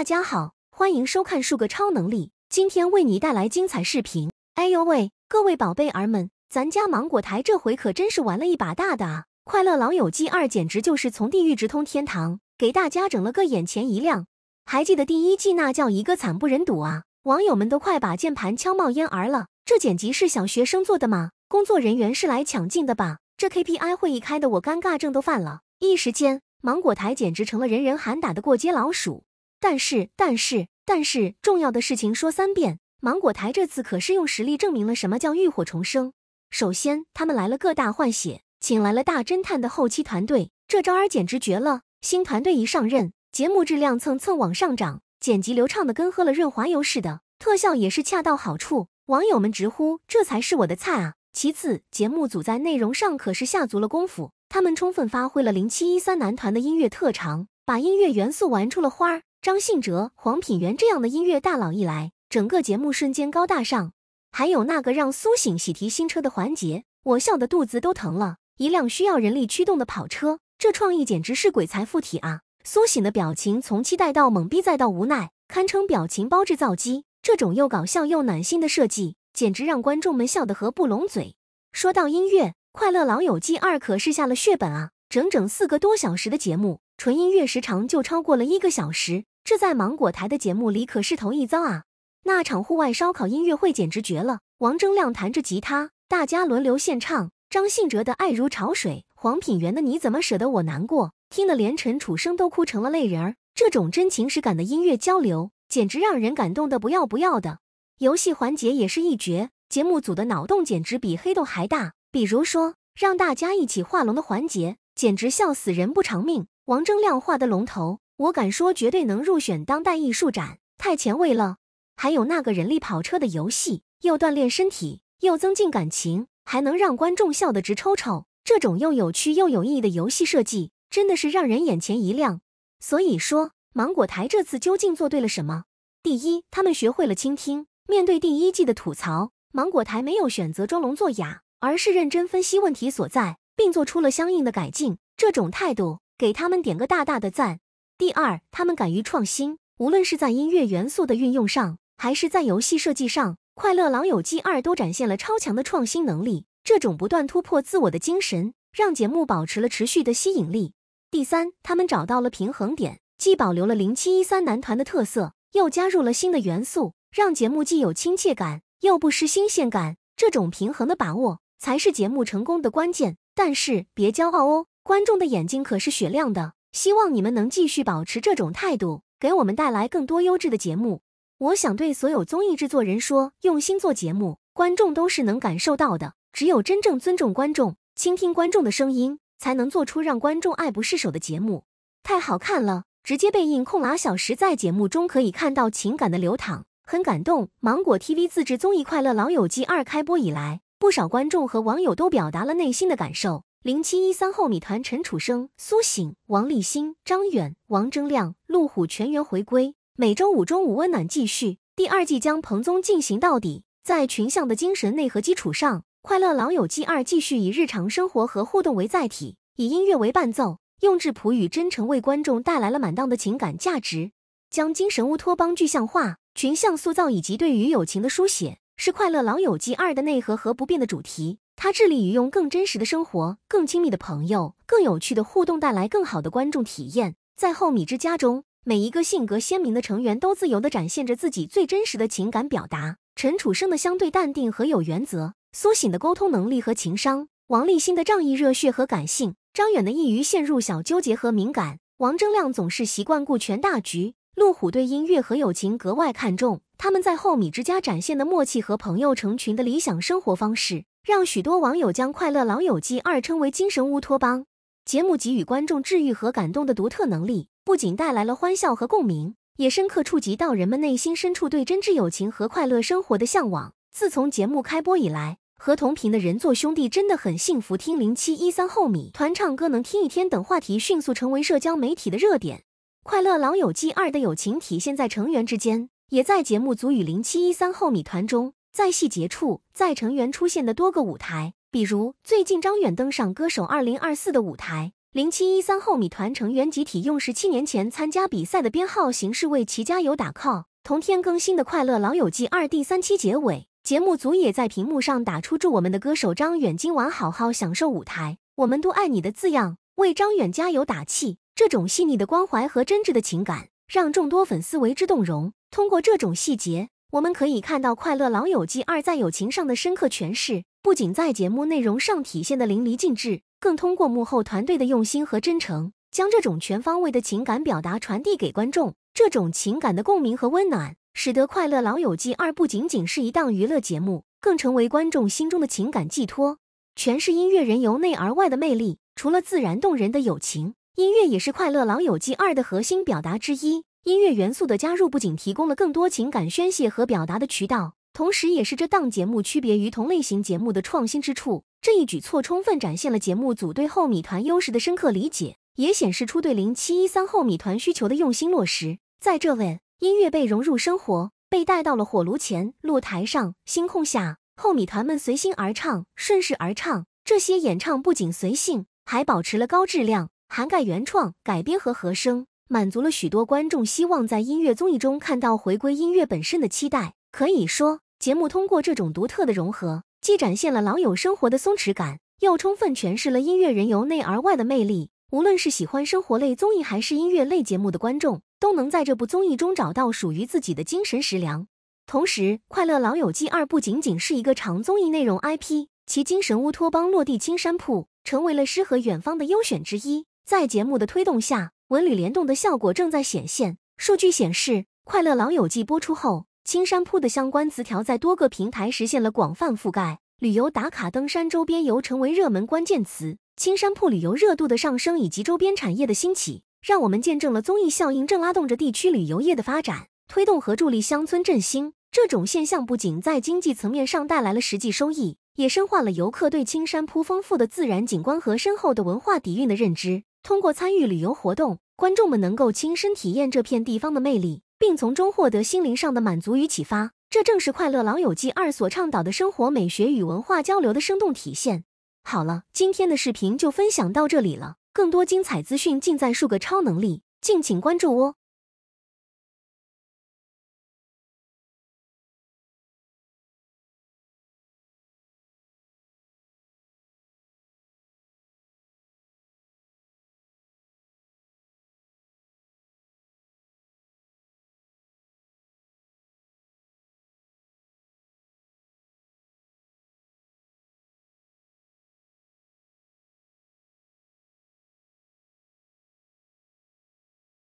大家好，欢迎收看数个超能力，今天为你带来精彩视频。哎呦喂，各位宝贝儿们，咱家芒果台这回可真是玩了一把大的啊！《快乐老友记》二简直就是从地狱直通天堂，给大家整了个眼前一亮。还记得第一季那叫一个惨不忍睹啊，网友们都快把键盘敲冒烟儿了。这剪辑是小学生做的吗？工作人员是来抢镜的吧？这 KPI 会议开的我尴尬症都犯了。一时间，芒果台简直成了人人喊打的过街老鼠。但是但是但是，重要的事情说三遍。芒果台这次可是用实力证明了什么叫浴火重生。首先，他们来了个大换血，请来了大侦探的后期团队，这招儿简直绝了。新团队一上任，节目质量蹭蹭往上涨，剪辑流畅的跟喝了润滑油似的，特效也是恰到好处。网友们直呼这才是我的菜啊！其次，节目组在内容上可是下足了功夫，他们充分发挥了零七一三男团的音乐特长，把音乐元素玩出了花儿。张信哲、黄品源这样的音乐大佬一来，整个节目瞬间高大上。还有那个让苏醒喜提新车的环节，我笑得肚子都疼了。一辆需要人力驱动的跑车，这创意简直是鬼才附体啊！苏醒的表情从期待到懵逼再到无奈，堪称表情包制造机。这种又搞笑又暖心的设计，简直让观众们笑得合不拢嘴。说到音乐，《快乐老友记二》可是下了血本啊！整整四个多小时的节目，纯音乐时长就超过了一个小时。这在芒果台的节目里可是头一遭啊！那场户外烧烤音乐会简直绝了，王铮亮弹着吉他，大家轮流献唱，张信哲的《爱如潮水》，黄品源的《你怎么舍得我难过》，听得连陈楚生都哭成了泪人儿。这种真情实感的音乐交流，简直让人感动的不要不要的。游戏环节也是一绝，节目组的脑洞简直比黑洞还大。比如说让大家一起画龙的环节，简直笑死人不偿命。王铮亮画的龙头。我敢说，绝对能入选当代艺术展，太前卫了。还有那个人力跑车的游戏，又锻炼身体，又增进感情，还能让观众笑得直抽抽。这种又有趣又有意义的游戏设计，真的是让人眼前一亮。所以说，芒果台这次究竟做对了什么？第一，他们学会了倾听。面对第一季的吐槽，芒果台没有选择装聋作哑，而是认真分析问题所在，并做出了相应的改进。这种态度，给他们点个大大的赞。第二，他们敢于创新，无论是在音乐元素的运用上，还是在游戏设计上，《快乐老友记二》都展现了超强的创新能力。这种不断突破自我的精神，让节目保持了持续的吸引力。第三，他们找到了平衡点，既保留了零七一三男团的特色，又加入了新的元素，让节目既有亲切感，又不失新鲜感。这种平衡的把握，才是节目成功的关键。但是别骄傲哦，观众的眼睛可是雪亮的。希望你们能继续保持这种态度，给我们带来更多优质的节目。我想对所有综艺制作人说：用心做节目，观众都是能感受到的。只有真正尊重观众、倾听观众的声音，才能做出让观众爱不释手的节目。太好看了，直接被硬控拉小时，在节目中可以看到情感的流淌，很感动。芒果 TV 自制综艺《快乐老友记》二开播以来，不少观众和网友都表达了内心的感受。零七一三后，米团陈楚生、苏醒、王栎鑫、张远、王铮亮、陆虎全员回归。每周五中午温暖继续。第二季将彭宗进行到底，在群像的精神内核基础上，《快乐老友记二》继续以日常生活和互动为载体，以音乐为伴奏，用质朴与真诚为观众带来了满档的情感价值。将精神乌托邦具象化、群像塑造以及对于友情的书写，是《快乐老友记二》的内核和不变的主题。他致力于用更真实的生活、更亲密的朋友、更有趣的互动，带来更好的观众体验。在《后米之家》中，每一个性格鲜明的成员都自由地展现着自己最真实的情感表达。陈楚生的相对淡定和有原则，苏醒的沟通能力和情商，王立新的仗义热血和感性，张远的易于陷入小纠结和敏感，王铮亮总是习惯顾全大局。陆虎对音乐和友情格外看重。他们在《后米之家》展现的默契和朋友成群的理想生活方式。让许多网友将《快乐老友记二》称为“精神乌托邦”。节目给予观众治愈和感动的独特能力，不仅带来了欢笑和共鸣，也深刻触及到人们内心深处对真挚友情和快乐生活的向往。自从节目开播以来，“和同频的人做兄弟真的很幸福”“听零七一三后米团唱歌能听一天”等话题迅速成为社交媒体的热点。《快乐老友记二》的友情体现在成员之间，也在节目组与零七一三后米团中。在细节处，在成员出现的多个舞台，比如最近张远登上《歌手二零二四》的舞台，零七一三后米团成员集体用十七年前参加比赛的编号形式为其加油打 call。同天更新的《快乐老友记二》第三期结尾，节目组也在屏幕上打出“祝我们的歌手张远今晚好好享受舞台，我们都爱你”的字样，为张远加油打气。这种细腻的关怀和真挚的情感，让众多粉丝为之动容。通过这种细节。我们可以看到《快乐老友记二》在友情上的深刻诠释，不仅在节目内容上体现的淋漓尽致，更通过幕后团队的用心和真诚，将这种全方位的情感表达传递给观众。这种情感的共鸣和温暖，使得《快乐老友记二》不仅仅是一档娱乐节目，更成为观众心中的情感寄托，诠释音乐人由内而外的魅力。除了自然动人的友情，音乐也是《快乐老友记二》的核心表达之一。音乐元素的加入不仅提供了更多情感宣泄和表达的渠道，同时，也是这档节目区别于同类型节目的创新之处。这一举措充分展现了节目组对后米团优势的深刻理解，也显示出对零七一三后米团需求的用心落实。在这位，音乐被融入生活，被带到了火炉前、露台上、星空下，后米团们随心而唱，顺势而唱。这些演唱不仅随性，还保持了高质量，涵盖原创、改编和和声。满足了许多观众希望在音乐综艺中看到回归音乐本身的期待。可以说，节目通过这种独特的融合，既展现了老友生活的松弛感，又充分诠释了音乐人由内而外的魅力。无论是喜欢生活类综艺还是音乐类节目的观众，都能在这部综艺中找到属于自己的精神食粮。同时，《快乐老友记二》不仅仅是一个长综艺内容 IP，其精神乌托邦落地青山铺，成为了诗和远方的优选之一。在节目的推动下，文旅联动的效果正在显现。数据显示，《快乐老友记》播出后，青山铺的相关词条在多个平台实现了广泛覆盖，旅游打卡、登山、周边游成为热门关键词。青山铺旅游热度的上升以及周边产业的兴起，让我们见证了综艺效应正拉动着地区旅游业的发展，推动和助力乡村振兴。这种现象不仅在经济层面上带来了实际收益，也深化了游客对青山铺丰富的自然景观和深厚的文化底蕴的认知。通过参与旅游活动，观众们能够亲身体验这片地方的魅力，并从中获得心灵上的满足与启发。这正是《快乐老友记二》所倡导的生活美学与文化交流的生动体现。好了，今天的视频就分享到这里了。更多精彩资讯尽在“数个超能力”，敬请关注哦。